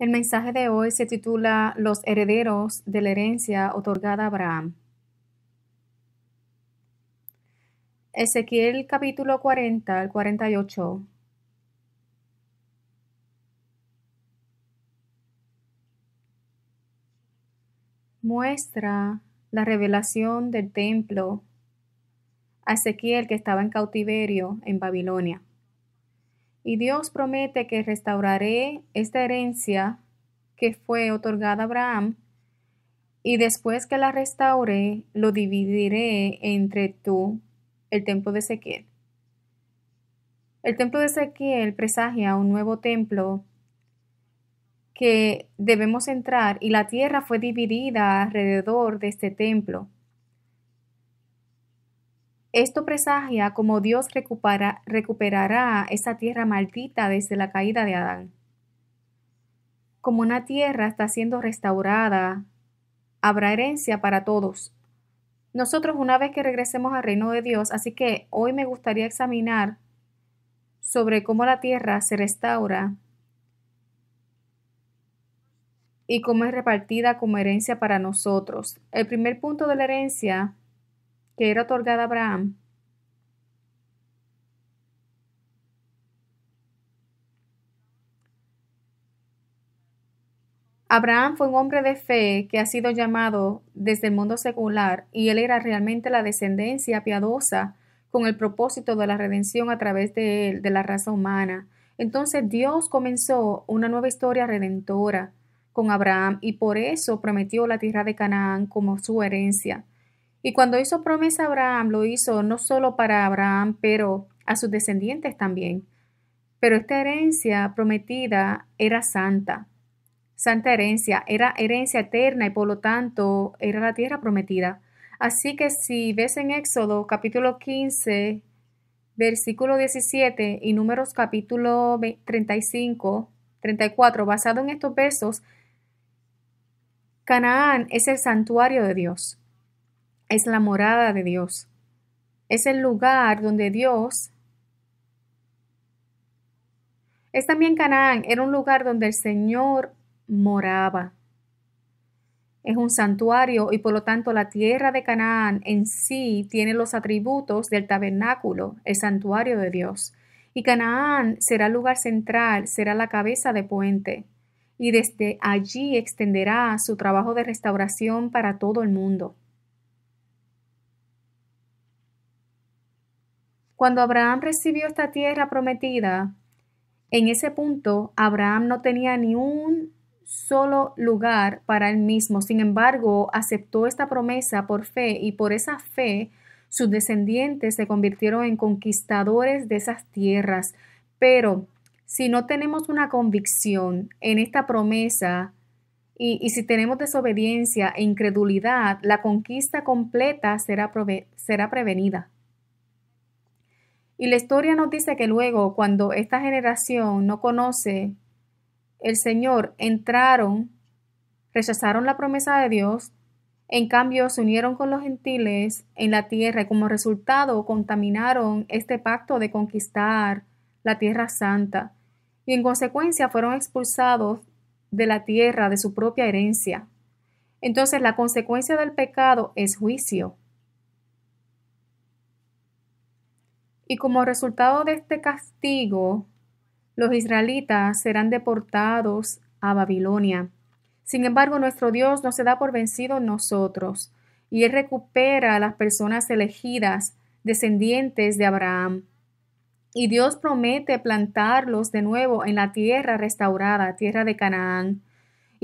El mensaje de hoy se titula Los herederos de la herencia otorgada a Abraham. Ezequiel capítulo 40 al 48. Muestra la revelación del templo a Ezequiel que estaba en cautiverio en Babilonia. Y Dios promete que restauraré esta herencia que fue otorgada a Abraham, y después que la restaure, lo dividiré entre tú, el templo de Ezequiel. El templo de Ezequiel presagia un nuevo templo que debemos entrar y la tierra fue dividida alrededor de este templo. Esto presagia cómo Dios recuperará esa tierra maldita desde la caída de Adán. Como una tierra está siendo restaurada, habrá herencia para todos. Nosotros una vez que regresemos al reino de Dios, así que hoy me gustaría examinar sobre cómo la tierra se restaura y cómo es repartida como herencia para nosotros. El primer punto de la herencia que era otorgada a Abraham, Abraham fue un hombre de fe que ha sido llamado desde el mundo secular y él era realmente la descendencia piadosa con el propósito de la redención a través de él, de la raza humana. Entonces Dios comenzó una nueva historia redentora con Abraham y por eso prometió la tierra de Canaán como su herencia. Y cuando hizo promesa a Abraham, lo hizo no solo para Abraham, pero a sus descendientes también. Pero esta herencia prometida era santa, santa herencia, era herencia eterna y por lo tanto era la tierra prometida. Así que si ves en Éxodo capítulo 15, versículo 17 y números capítulo 35, 34, basado en estos versos, Canaán es el santuario de Dios es la morada de Dios. Es el lugar donde Dios... Es también Canaán, era un lugar donde el Señor moraba. Es un santuario y por lo tanto la tierra de Canaán en sí tiene los atributos del tabernáculo, el santuario de Dios. Y Canaán será el lugar central, será la cabeza de puente y desde allí extenderá su trabajo de restauración para todo el mundo. Cuando Abraham recibió esta tierra prometida, en ese punto Abraham no tenía ni un solo lugar para él mismo. Sin embargo, aceptó esta promesa por fe y por esa fe sus descendientes se convirtieron en conquistadores de esas tierras. Pero si no tenemos una convicción en esta promesa y, si tenemos desobediencia e incredulidad, la conquista completa será prevenida. Y la historia nos dice que luego, cuando esta generación no conoce el Señor, entraron, rechazaron la promesa de Dios, en cambio se unieron con los gentiles en la tierra y como resultado contaminaron este pacto de conquistar la tierra santa y en consecuencia fueron expulsados de la tierra de su propia herencia. Entonces la consecuencia del pecado es juicio. Y como resultado de este castigo, los israelitas serán deportados a Babilonia. Sin embargo, nuestro Dios no se da por vencido en nosotros, y Él recupera a las personas elegidas, descendientes de Abraham. Y Dios promete plantarlos de nuevo en la tierra restaurada, tierra de Canaán.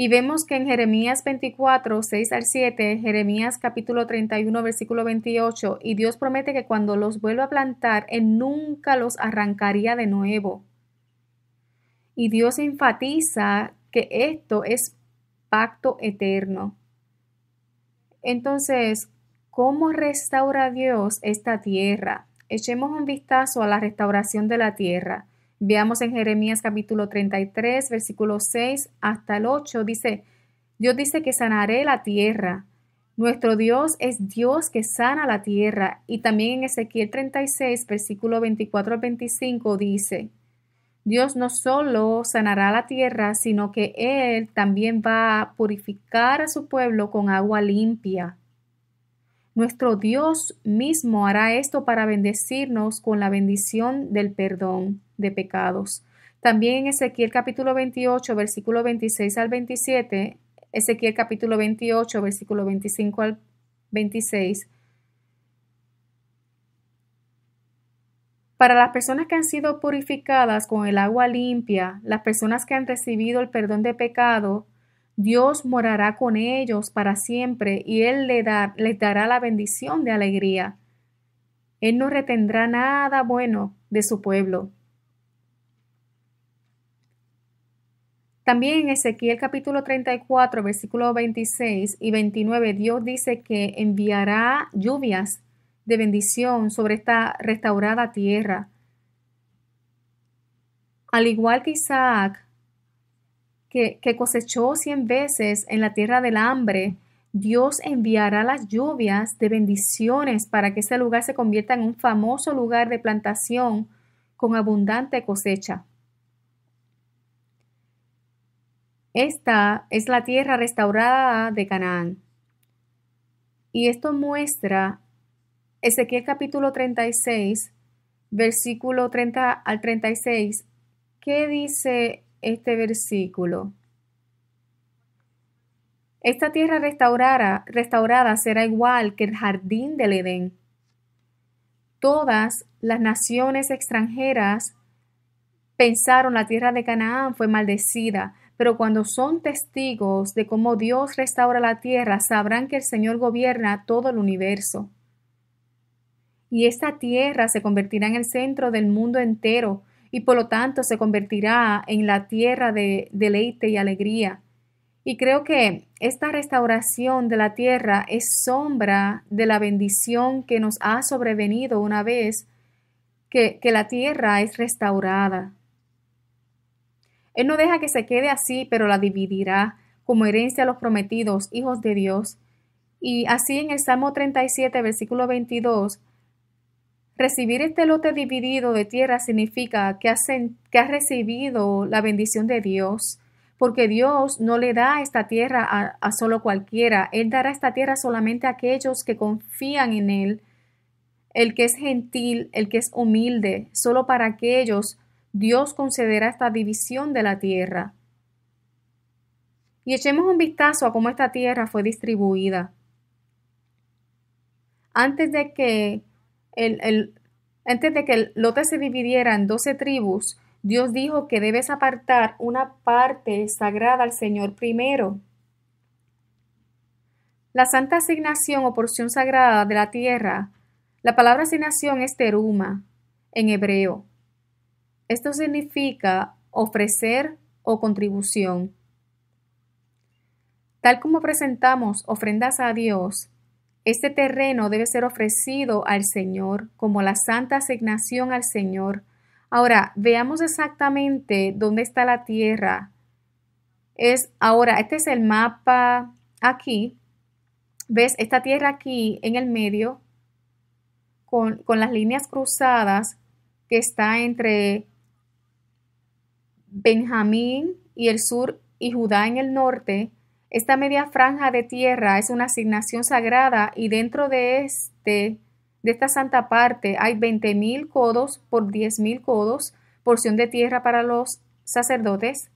Y vemos que en Jeremías 24, 6 al 7, Jeremías capítulo 31, versículo 28, y Dios promete que cuando los vuelva a plantar, Él nunca los arrancaría de nuevo. Y Dios enfatiza que esto es pacto eterno. Entonces, ¿cómo restaura Dios esta tierra? Echemos un vistazo a la restauración de la tierra. Veamos en Jeremías capítulo 33, versículo 6 hasta el 8. Dice, Dios dice que sanaré la tierra. Nuestro Dios es Dios que sana la tierra. Y también en Ezequiel 36, versículo 24 al 25 dice, Dios no solo sanará la tierra, sino que Él también va a purificar a su pueblo con agua limpia. Nuestro Dios mismo hará esto para bendecirnos con la bendición del perdón de pecados. También en Ezequiel capítulo 28, versículo 26 al 27, Ezequiel capítulo 28, versículo 25 al 26. Para las personas que han sido purificadas con el agua limpia, las personas que han recibido el perdón de pecado, Dios morará con ellos para siempre y Él les, dará la bendición de alegría. Él no retendrá nada bueno de su pueblo. También en Ezequiel capítulo 34, versículos 26 y 29, Dios dice que enviará lluvias de bendición sobre esta restaurada tierra. Al igual que Isaac, que, cosechó cien veces en la tierra del hambre, Dios enviará las lluvias de bendiciones para que ese lugar se convierta en un famoso lugar de plantación con abundante cosecha. Esta es la tierra restaurada de Canaán. Y esto muestra Ezequiel capítulo 36, versículo 30 al 36, que dice este versículo. Esta tierra restaurada, será igual que el jardín del Edén. Todas las naciones extranjeras pensaron la tierra de Canaán fue maldecida, pero cuando son testigos de cómo Dios restaura la tierra, sabrán que el Señor gobierna todo el universo. Y esta tierra se convertirá en el centro del mundo entero, y por lo tanto se convertirá en la tierra de deleite y alegría. Y creo que esta restauración de la tierra es sombra de la bendición que nos ha sobrevenido una vez que, la tierra es restaurada. Él no deja que se quede así, pero la dividirá como herencia a los prometidos, hijos de Dios. Y así en el Salmo 37, versículo 22, Recibir este lote dividido de tierra significa que has, recibido la bendición de Dios, porque Dios no le da esta tierra a, a solo cualquiera, Él dará esta tierra solamente a aquellos que confían en Él, el que es gentil, el que es humilde, solo para aquellos Dios concederá esta división de la tierra. Y echemos un vistazo a cómo esta tierra fue distribuida. Antes de que el, antes de que el lote se dividiera en doce tribus, Dios dijo que debes apartar una parte sagrada al Señor primero. La santa asignación o porción sagrada de la tierra, la palabra asignación es teruma en hebreo. Esto significa ofrecer o contribución. Tal como presentamos ofrendas a Dios, este terreno debe ser ofrecido al Señor como la santa asignación al Señor. Ahora, veamos exactamente dónde está la tierra. Es ahora, este es el mapa aquí. ¿Ves esta tierra aquí en el medio? Con, con las líneas cruzadas que está entre Benjamín y el sur y Judá en el norte. Esta media franja de tierra es una asignación sagrada y dentro de, este, de esta santa parte hay 20.000 codos por 10.000 codos, porción de tierra para los sacerdotes.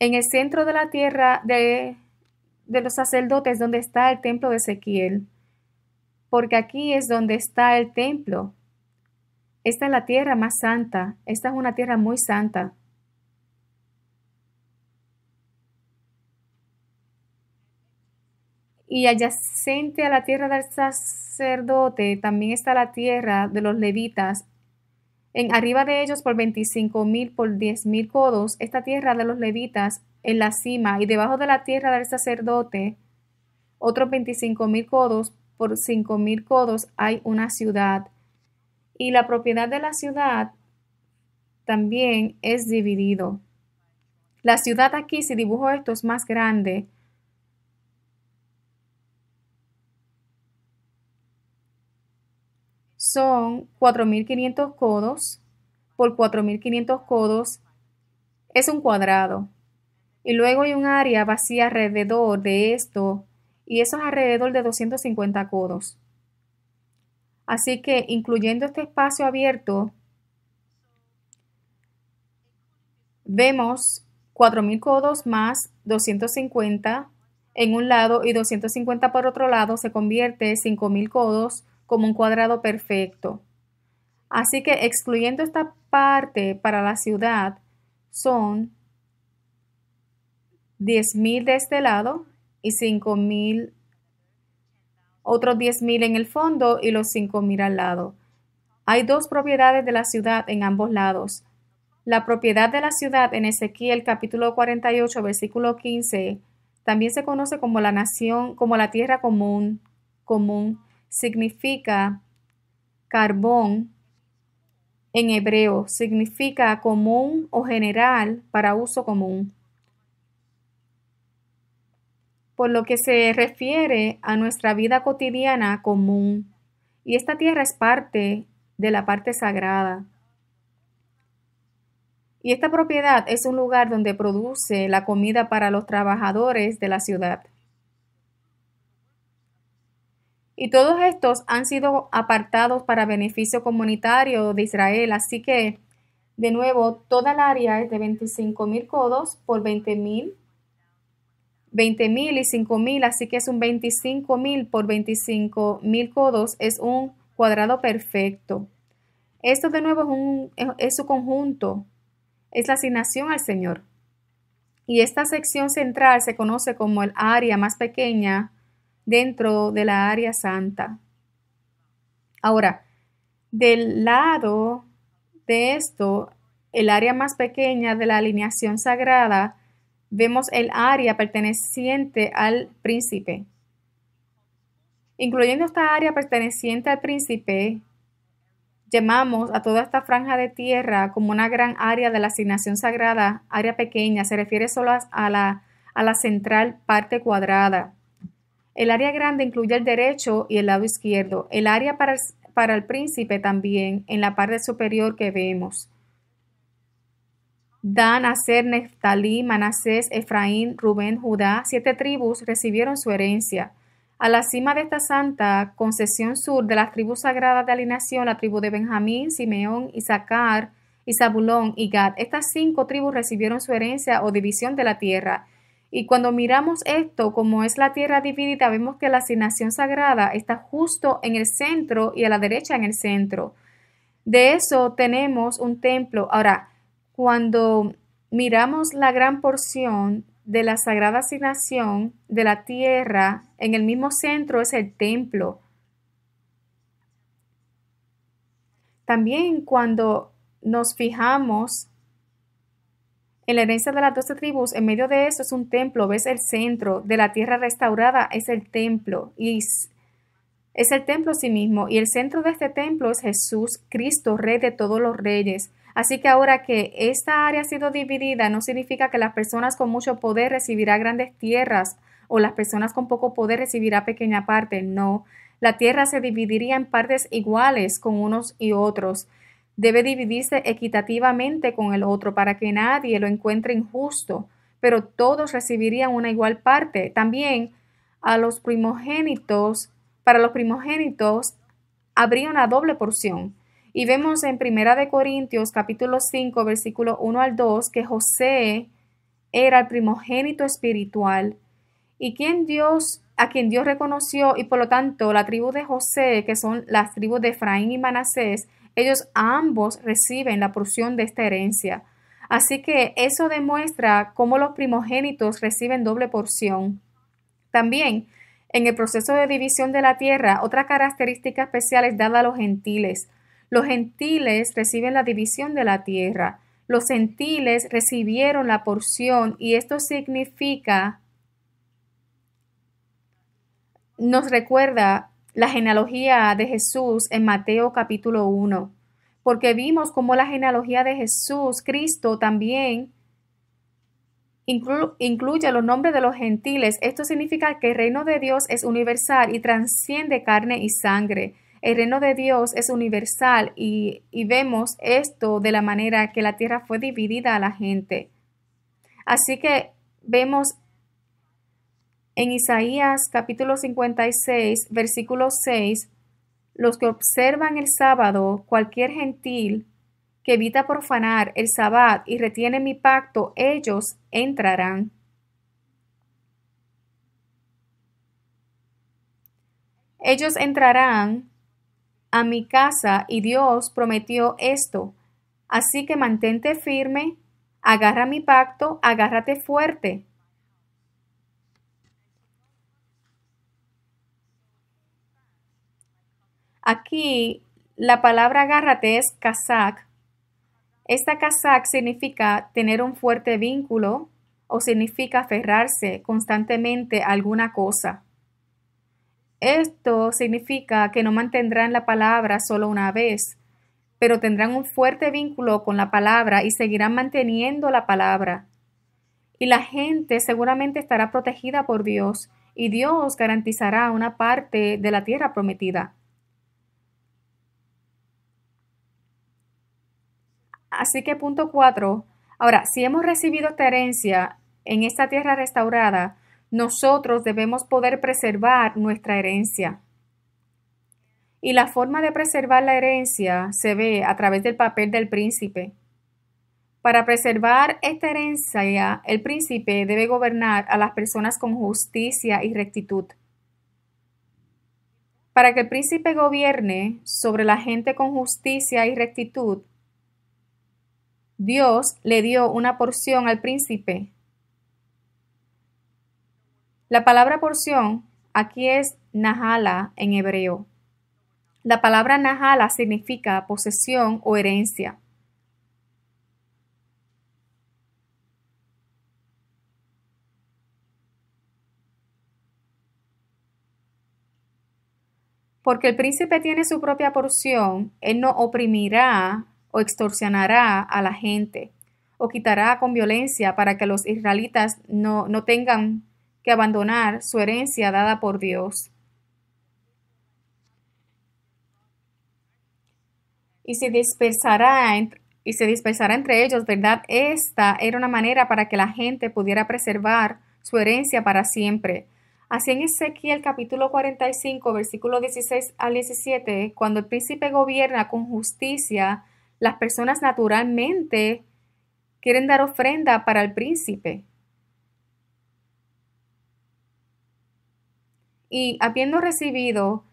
En el centro de la tierra de, de los sacerdotes donde está el templo de Ezequiel, porque aquí es donde está el templo. Esta es la tierra más santa, esta es una tierra muy santa. y adyacente a la tierra del sacerdote también está la tierra de los levitas. En arriba de ellos por 25,000 mil por 10,000 mil codos, esta tierra de los levitas en la cima y debajo de la tierra del sacerdote, otros 25,000 mil codos por cinco mil codos hay una ciudad. Y la propiedad de la ciudad también es dividido. La ciudad aquí, si dibujo esto, es más grande son 4.500 codos por 4.500 codos es un cuadrado. Y luego hay un área vacía alrededor de esto y eso es alrededor de 250 codos. Así que incluyendo este espacio abierto, vemos 4.000 codos más 250 en un lado y 250 por otro lado se convierte 5.000 codos como un cuadrado perfecto. Así que excluyendo esta parte para la ciudad, son 10.000 de este lado y 5.000, otros 10.000 en el fondo y los 5.000 al lado. Hay dos propiedades de la ciudad en ambos lados. La propiedad de la ciudad en Ezequiel capítulo 48 versículo 15 también se conoce como la nación, como la tierra común, común significa carbón en hebreo, significa común o general para uso común. Por lo que se refiere a nuestra vida cotidiana común. Y esta tierra es parte de la parte sagrada. Y esta propiedad es un lugar donde produce la comida para los trabajadores de la ciudad. Y todos estos han sido apartados para beneficio comunitario de Israel, así que, de nuevo, toda el área es de 25 mil codos por 20,000. 20,000 y 5,000, así que es un 25 mil por 25,000 codos, es un cuadrado perfecto. Esto de nuevo es, es su conjunto, es la asignación al Señor. Y esta sección central se conoce como el área más pequeña dentro de la área santa. Ahora, del lado de esto, el área más pequeña de la alineación sagrada, vemos el área perteneciente al príncipe. Incluyendo esta área perteneciente al príncipe, llamamos a toda esta franja de tierra como una gran área de la asignación sagrada, área pequeña, se refiere solo a la, a la central parte cuadrada. El área grande incluye el derecho y el lado izquierdo. El área para el, príncipe también, en la parte superior que vemos. Dan, Aser, Neftalí, Manasés, Efraín, Rubén, Judá, siete tribus recibieron su herencia. A la cima de esta santa concesión sur de las tribus sagradas de alineación, la tribu de Benjamín, Simeón, Isaacar, Isabulón y Gad. Estas cinco tribus recibieron su herencia o división de la tierra. Y cuando miramos esto, como es la tierra Divinita, vemos que la asignación sagrada está justo en el centro y a la derecha en el centro. De eso tenemos un templo. Ahora, cuando miramos la gran porción de la sagrada asignación de la tierra, en el mismo centro es el templo. También cuando nos fijamos en la herencia de las doce tribus, en medio de eso es un templo, ves el centro de la tierra restaurada, es el templo, y es el templo sí mismo, y el centro de este templo es Jesús Cristo, Rey de todos los reyes. Así que ahora que esta área ha sido dividida, no significa que las personas con mucho poder recibirán grandes tierras o las personas con poco poder recibirán pequeña parte, no. La tierra se dividiría en partes iguales con unos y otros. Debe dividirse equitativamente con el otro para que nadie lo encuentre injusto, pero todos recibirían una igual parte. También a los primogénitos, para los primogénitos habría una doble porción. Y vemos en Primera de Corintios capítulo 5 versículo 1 al 2 que José era el primogénito espiritual y quien Dios a quien Dios reconoció y por lo tanto la tribu de José, que son las tribus de Efraín y Manasés, ellos ambos reciben la porción de esta herencia. Así que eso demuestra cómo los primogénitos reciben doble porción. También, en el proceso de división de la tierra, otra característica especial es dada a los gentiles. Los gentiles reciben la división de la tierra. Los gentiles recibieron la porción y esto significa, nos recuerda la genealogía de Jesús en Mateo capítulo 1, porque vimos cómo la genealogía de Jesús, Cristo, también incluye los nombres de los gentiles. Esto significa que el reino de Dios es universal y transciende carne y sangre. El reino de Dios es universal y, y vemos esto de la manera que la tierra fue dividida a la gente. Así que vemos en Isaías capítulo 56, versículo 6, los que observan el sábado, cualquier gentil que evita profanar el sabbat y retiene mi pacto, ellos entrarán. Ellos entrarán a mi casa y Dios prometió esto. Así que mantente firme, agarra mi pacto, agárrate fuerte, Aquí la palabra agárrate es kazak. Esta kazak significa tener un fuerte vínculo o significa aferrarse constantemente a alguna cosa. Esto significa que no mantendrán la palabra solo una vez, pero tendrán un fuerte vínculo con la palabra y seguirán manteniendo la palabra. Y la gente seguramente estará protegida por Dios y Dios garantizará una parte de la tierra prometida. Así que punto 4. Ahora, si hemos recibido esta herencia en esta tierra restaurada, nosotros debemos poder preservar nuestra herencia. Y la forma de preservar la herencia se ve a través del papel del príncipe. Para preservar esta herencia, el príncipe debe gobernar a las personas con justicia y rectitud. Para que el príncipe gobierne sobre la gente con justicia y rectitud, Dios le dio una porción al príncipe. La palabra porción aquí es Nahala en hebreo. La palabra Nahala significa posesión o herencia. Porque el príncipe tiene su propia porción, él no oprimirá o extorsionará a la gente o quitará con violencia para que los israelitas no, tengan que abandonar su herencia dada por Dios. Y se dispersará y se dispersará entre ellos, ¿verdad? Esta era una manera para que la gente pudiera preservar su herencia para siempre. Así en Ezequiel capítulo 45, versículo 16 al 17, cuando el príncipe gobierna con justicia, las personas naturalmente quieren dar ofrenda para el príncipe. Y habiendo recibido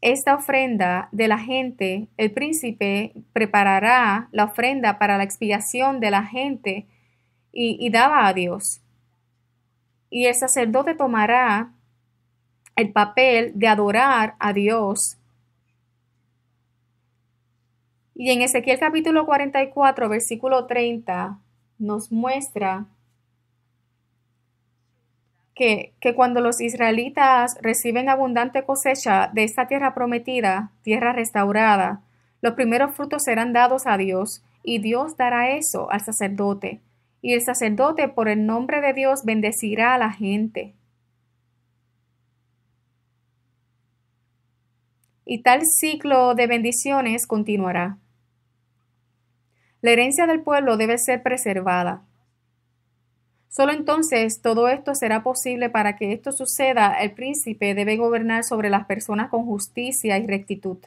esta ofrenda de la gente, el príncipe preparará la ofrenda para la expiación de la gente y, daba a Dios. Y el sacerdote tomará el papel de adorar a Dios y en Ezequiel capítulo 44, versículo 30, nos muestra que, que, cuando los israelitas reciben abundante cosecha de esta tierra prometida, tierra restaurada, los primeros frutos serán dados a Dios y Dios dará eso al sacerdote. Y el sacerdote por el nombre de Dios bendecirá a la gente. y tal ciclo de bendiciones continuará. La herencia del pueblo debe ser preservada. Solo entonces todo esto será posible para que esto suceda. El príncipe debe gobernar sobre las personas con justicia y rectitud.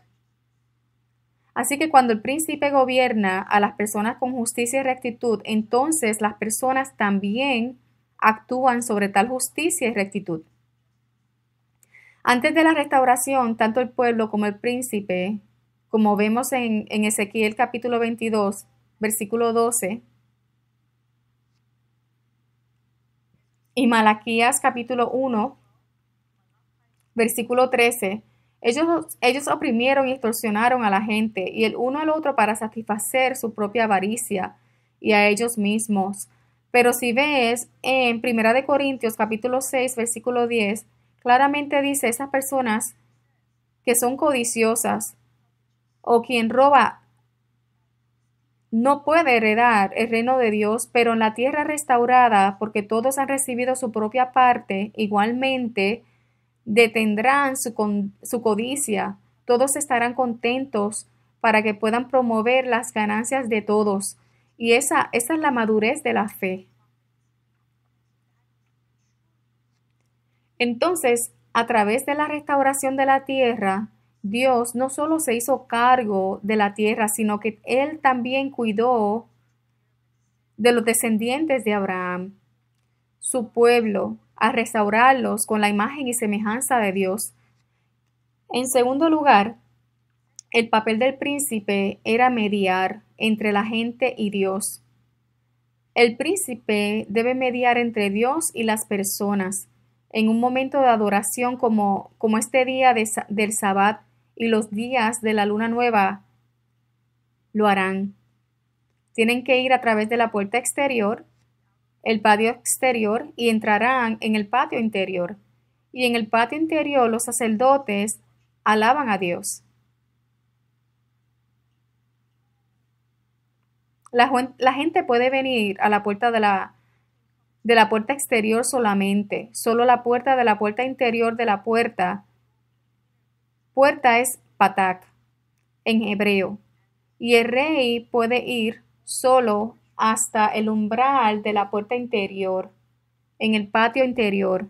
Así que cuando el príncipe gobierna a las personas con justicia y rectitud, entonces las personas también actúan sobre tal justicia y rectitud. Antes de la restauración, tanto el pueblo como el príncipe, como vemos en, Ezequiel capítulo 22, versículo 12, y Malaquías capítulo 1, versículo 13, ellos, ellos, oprimieron y extorsionaron a la gente y el uno al otro para satisfacer su propia avaricia y a ellos mismos. Pero si ves en 1 Corintios capítulo 6, versículo 10, Claramente dice, esas personas que son codiciosas o quien roba no puede heredar el reino de Dios, pero en la tierra restaurada, porque todos han recibido su propia parte, igualmente detendrán su, codicia, todos estarán contentos para que puedan promover las ganancias de todos. Y esa, esa es la madurez de la fe. Entonces, a través de la restauración de la tierra, Dios no solo se hizo cargo de la tierra, sino que Él también cuidó de los descendientes de Abraham, su pueblo, a restaurarlos con la imagen y semejanza de Dios. En segundo lugar, el papel del príncipe era mediar entre la gente y Dios. El príncipe debe mediar entre Dios y las personas en un momento de adoración como, como este día del Sabbat y los días de la luna nueva lo harán. Tienen que ir a través de la puerta exterior, el patio exterior, y entrarán en el patio interior. Y en el patio interior los sacerdotes alaban a Dios. la gente puede venir a la puerta de la de la puerta exterior solamente, solo la puerta de la puerta interior de la puerta. Puerta es patak en hebreo. Y el rey puede ir solo hasta el umbral de la puerta interior, en el patio interior.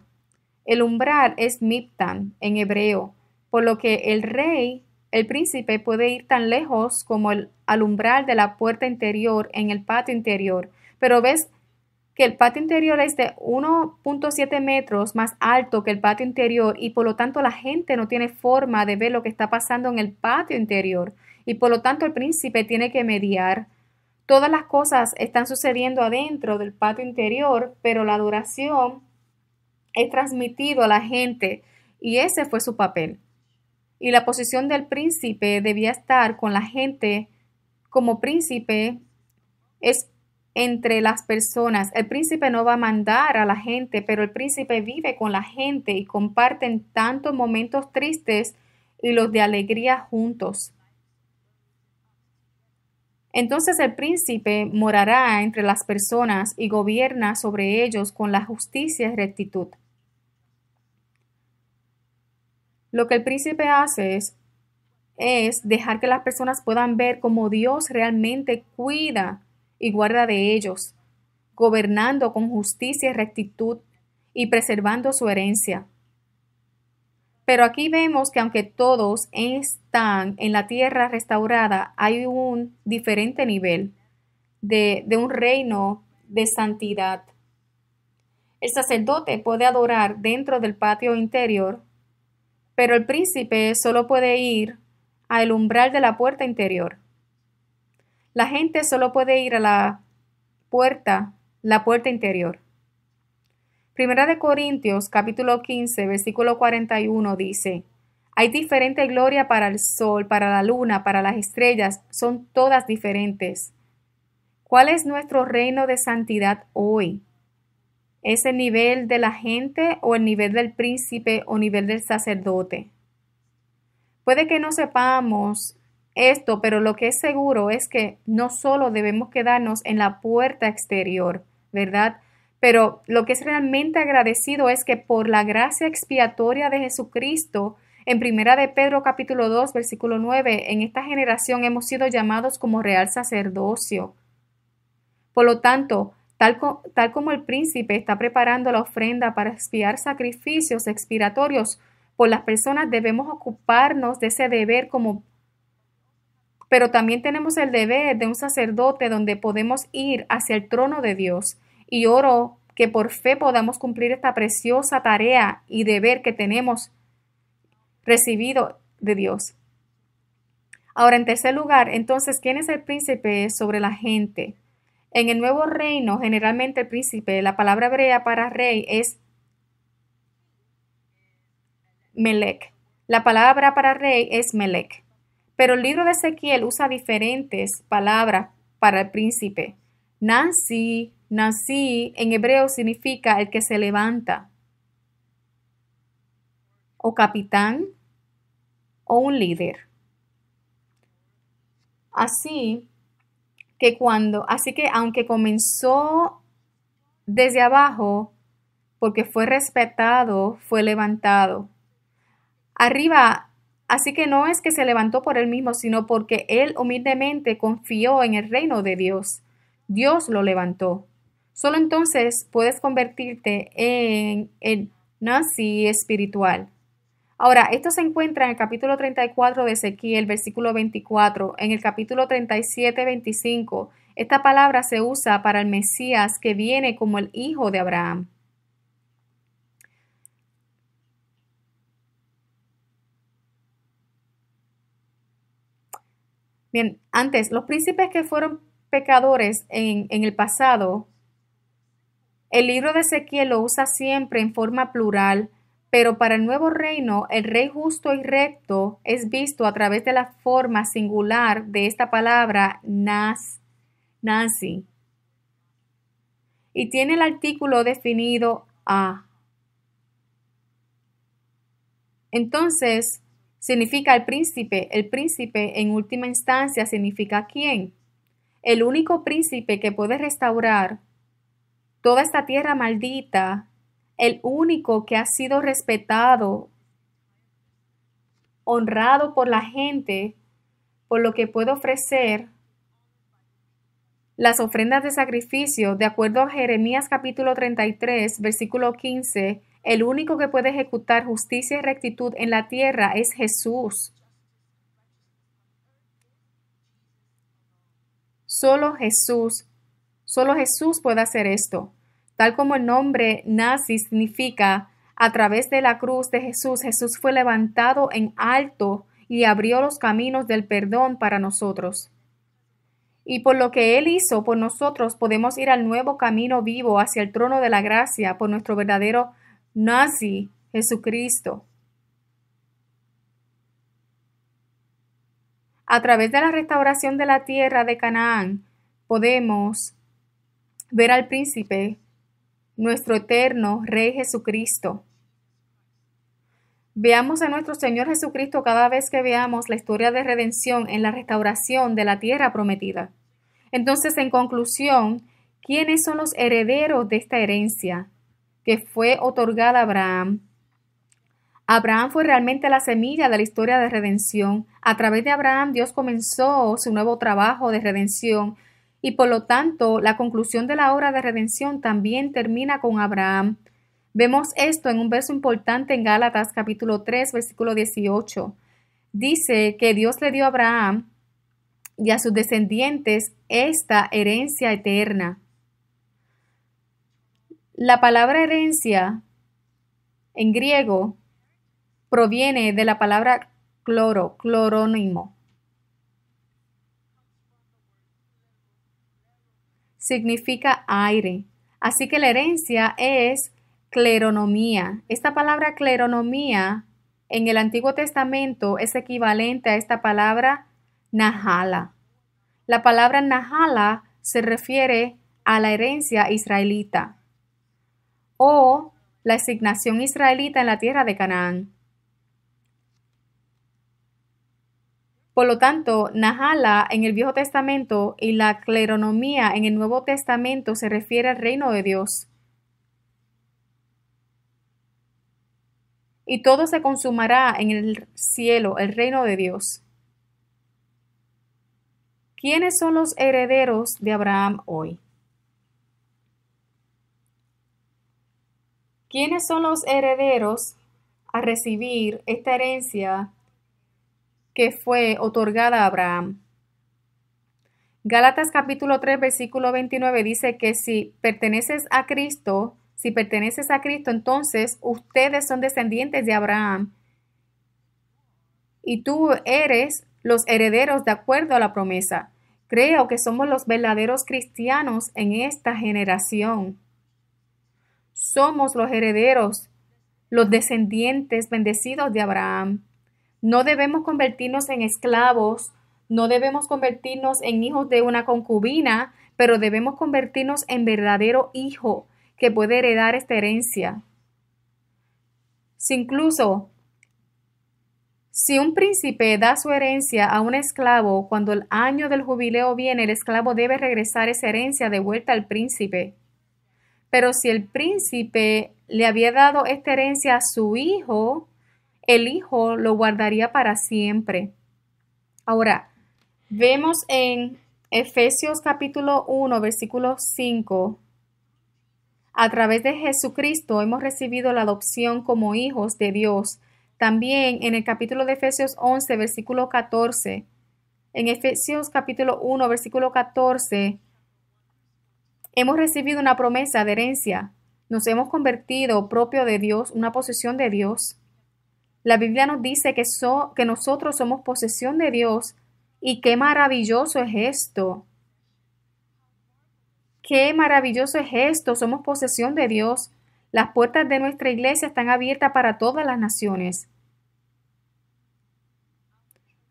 El umbral es miptan en hebreo, por lo que el rey, el príncipe, puede ir tan lejos como el, al umbral de la puerta interior en el patio interior. Pero ves que el patio interior es de 1.7 metros más alto que el patio interior y por lo tanto la gente no tiene forma de ver lo que está pasando en el patio interior y por lo tanto el príncipe tiene que mediar. Todas las cosas están sucediendo adentro del patio interior, pero la adoración es transmitido a la gente y ese fue su papel. Y la posición del príncipe debía estar con la gente como príncipe es entre las personas. El príncipe no va a mandar a la gente, pero el príncipe vive con la gente y comparten tantos momentos tristes y los de alegría juntos. Entonces el príncipe morará entre las personas y gobierna sobre ellos con la justicia y rectitud. Lo que el príncipe hace es, es dejar que las personas puedan ver cómo Dios realmente cuida y guarda de ellos, gobernando con justicia y rectitud y preservando su herencia. Pero aquí vemos que aunque todos están en la tierra restaurada, hay un diferente nivel de, de un reino de santidad. El sacerdote puede adorar dentro del patio interior, pero el príncipe solo puede ir al umbral de la puerta interior. La gente solo puede ir a la puerta, la puerta interior. Primera de Corintios capítulo 15 versículo 41 dice, hay diferente gloria para el sol, para la luna, para las estrellas, son todas diferentes. ¿Cuál es nuestro reino de santidad hoy? ¿Es el nivel de la gente o el nivel del príncipe o nivel del sacerdote? Puede que no sepamos esto, pero lo que es seguro es que no solo debemos quedarnos en la puerta exterior, ¿verdad? Pero lo que es realmente agradecido es que por la gracia expiatoria de Jesucristo, en Primera de Pedro capítulo 2, versículo 9, en esta generación hemos sido llamados como real sacerdocio. Por lo tanto, tal, como el príncipe está preparando la ofrenda para expiar sacrificios expiratorios por las personas, debemos ocuparnos de ese deber como pero también tenemos el deber de un sacerdote donde podemos ir hacia el trono de Dios. Y oro que por fe podamos cumplir esta preciosa tarea y deber que tenemos recibido de Dios. Ahora, en tercer lugar, entonces, ¿quién es el príncipe sobre la gente? En el nuevo reino, generalmente el príncipe, la palabra hebrea para rey es Melech. La palabra para rey es Melech. Pero el libro de Ezequiel usa diferentes palabras para el príncipe. Nancy, Nancy en hebreo significa el que se levanta, o capitán, o un líder. Así que cuando, así que aunque comenzó desde abajo, porque fue respetado, fue levantado. Arriba Así que no es que se levantó por él mismo, sino porque él humildemente confió en el reino de Dios. Dios lo levantó. Solo entonces puedes convertirte en el nazi espiritual. Ahora, esto se encuentra en el capítulo 34 de Ezequiel, versículo 24, en el capítulo 37, 25. Esta palabra se usa para el Mesías que viene como el hijo de Abraham. Bien, antes, los príncipes que fueron pecadores en, el pasado, el libro de Ezequiel lo usa siempre en forma plural, pero para el nuevo reino, el rey justo y recto es visto a través de la forma singular de esta palabra nas, nazi. Y tiene el artículo definido a. Entonces, significa el príncipe. El príncipe en última instancia significa quién. El único príncipe que puede restaurar toda esta tierra maldita, el único que ha sido respetado, honrado por la gente, por lo que puede ofrecer las ofrendas de sacrificio, de acuerdo a Jeremías capítulo 33, versículo 15, el único que puede ejecutar justicia y rectitud en la tierra es Jesús. Solo Jesús, solo Jesús puede hacer esto. Tal como el nombre nazi significa, a través de la cruz de Jesús, Jesús fue levantado en alto y abrió los caminos del perdón para nosotros. Y por lo que Él hizo por nosotros, podemos ir al nuevo camino vivo hacia el trono de la gracia por nuestro verdadero Nazi Jesucristo. A través de la restauración de la tierra de Canaán, podemos ver al príncipe, nuestro eterno Rey Jesucristo. Veamos a nuestro Señor Jesucristo cada vez que veamos la historia de redención en la restauración de la tierra prometida. Entonces, en conclusión, ¿quiénes son los herederos de esta herencia? que fue otorgada a Abraham. Abraham fue realmente la semilla de la historia de redención. A través de Abraham Dios comenzó su nuevo trabajo de redención y por lo tanto la conclusión de la obra de redención también termina con Abraham. Vemos esto en un verso importante en Gálatas capítulo 3 versículo 18. Dice que Dios le dio a Abraham y a sus descendientes esta herencia eterna. La palabra herencia en griego proviene de la palabra cloro, clorónimo. Significa aire. Así que la herencia es cleronomía. Esta palabra cleronomía en el Antiguo Testamento es equivalente a esta palabra nahala. La palabra nahala se refiere a la herencia israelita o la asignación israelita en la tierra de Canaán. Por lo tanto, Nahala en el Viejo Testamento y la cleronomía en el Nuevo Testamento se refiere al reino de Dios. Y todo se consumará en el cielo, el reino de Dios. ¿Quiénes son los herederos de Abraham hoy? ¿Quiénes son los herederos a recibir esta herencia que fue otorgada a Abraham? Gálatas capítulo 3 versículo 29 dice que si perteneces a Cristo, si perteneces a Cristo, entonces ustedes son descendientes de Abraham y tú eres los herederos de acuerdo a la promesa. Creo que somos los verdaderos cristianos en esta generación somos los herederos, los descendientes bendecidos de Abraham. No debemos convertirnos en esclavos, no debemos convertirnos en hijos de una concubina, pero debemos convertirnos en verdadero hijo que puede heredar esta herencia. Si incluso si un príncipe da su herencia a un esclavo, cuando el año del jubileo viene, el esclavo debe regresar esa herencia de vuelta al príncipe. Pero si el príncipe le había dado esta herencia a su hijo, el hijo lo guardaría para siempre. Ahora, vemos en Efesios capítulo 1, versículo 5, a través de Jesucristo hemos recibido la adopción como hijos de Dios. También en el capítulo de Efesios 11, versículo 14, en Efesios capítulo 1, versículo 14, Hemos recibido una promesa de herencia. Nos hemos convertido propio de Dios, una posesión de Dios. La Biblia nos dice que, so, que nosotros somos posesión de Dios y qué maravilloso es esto. Qué maravilloso es esto. Somos posesión de Dios. Las puertas de nuestra iglesia están abiertas para todas las naciones.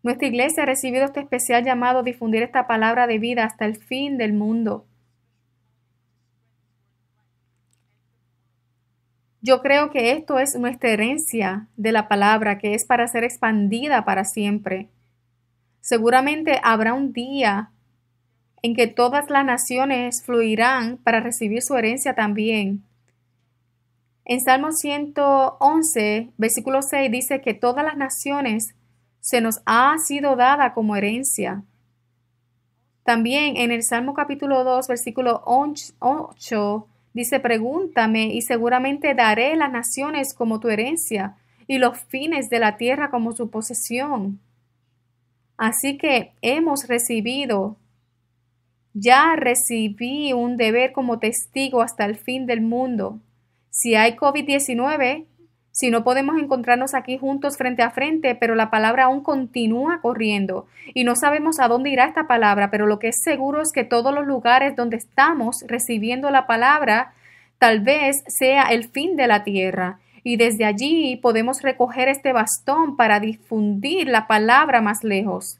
Nuestra iglesia ha recibido este especial llamado a difundir esta palabra de vida hasta el fin del mundo. Yo creo que esto es nuestra herencia de la palabra que es para ser expandida para siempre. Seguramente habrá un día en que todas las naciones fluirán para recibir su herencia también. En Salmo 111, versículo 6 dice que todas las naciones se nos ha sido dada como herencia. También en el Salmo capítulo 2, versículo 8, Dice, pregúntame y seguramente daré las naciones como tu herencia y los fines de la tierra como su posesión. Así que hemos recibido, ya recibí un deber como testigo hasta el fin del mundo. Si hay COVID-19, si no podemos encontrarnos aquí juntos frente a frente, pero la palabra aún continúa corriendo y no sabemos a dónde irá esta palabra, pero lo que es seguro es que todos los lugares donde estamos recibiendo la palabra tal vez sea el fin de la tierra y desde allí podemos recoger este bastón para difundir la palabra más lejos.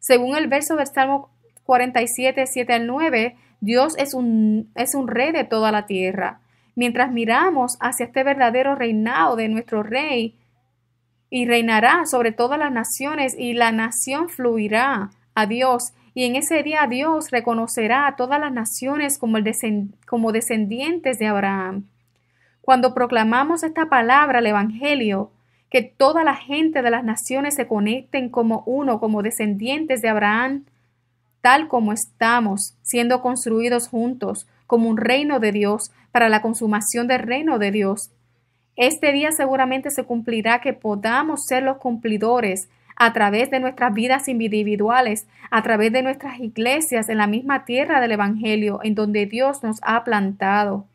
Según el verso del Salmo 47, 7 al 9, Dios es un, es un rey de toda la tierra mientras miramos hacia este verdadero reinado de nuestro Rey, y reinará sobre todas las naciones, y la nación fluirá a Dios, y en ese día Dios reconocerá a todas las naciones como, descendientes de Abraham. Cuando proclamamos esta palabra, al Evangelio, que toda la gente de las naciones se conecten como uno, como descendientes de Abraham, tal como estamos, siendo construidos juntos, como un reino de Dios, para la consumación del reino de Dios. Este día seguramente se cumplirá que podamos ser los cumplidores a través de nuestras vidas individuales, a través de nuestras iglesias en la misma tierra del Evangelio en donde Dios nos ha plantado.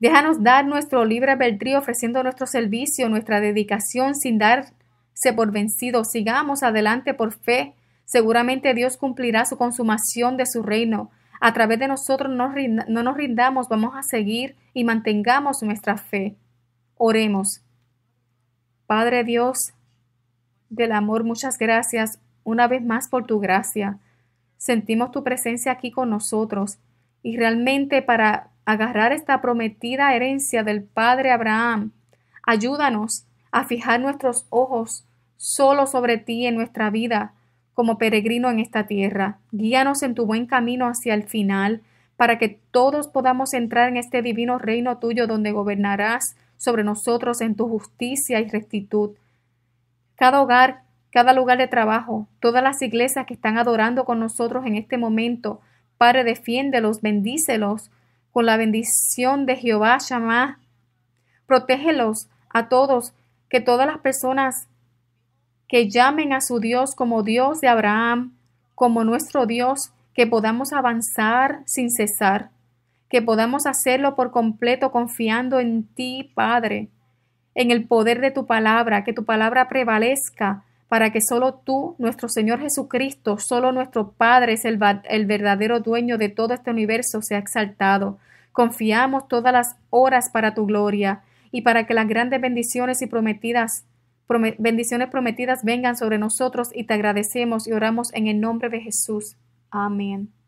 Déjanos dar nuestro libre albedrío ofreciendo nuestro servicio, nuestra dedicación sin darse por vencido. Sigamos adelante por fe. Seguramente Dios cumplirá su consumación de su reino a través de nosotros no, nos rindamos, vamos a seguir y mantengamos nuestra fe. Oremos. Padre Dios del amor, muchas gracias una vez más por tu gracia. Sentimos tu presencia aquí con nosotros y realmente para agarrar esta prometida herencia del Padre Abraham, ayúdanos a fijar nuestros ojos solo sobre ti en nuestra vida como peregrino en esta tierra. Guíanos en tu buen camino hacia el final, para que todos podamos entrar en este divino reino tuyo donde gobernarás sobre nosotros en tu justicia y rectitud. Cada hogar, cada lugar de trabajo, todas las iglesias que están adorando con nosotros en este momento, Padre, defiéndelos, bendícelos con la bendición de Jehová Shammah. Protégelos a todos, que todas las personas que llamen a su Dios como Dios de Abraham, como nuestro Dios, que podamos avanzar sin cesar, que podamos hacerlo por completo confiando en ti, Padre, en el poder de tu palabra, que tu palabra prevalezca para que solo tú, nuestro Señor Jesucristo, solo nuestro Padre es el, el, verdadero dueño de todo este universo, sea exaltado. Confiamos todas las horas para tu gloria y para que las grandes bendiciones y prometidas bendiciones prometidas vengan sobre nosotros y te agradecemos y oramos en el nombre de Jesús. Amén.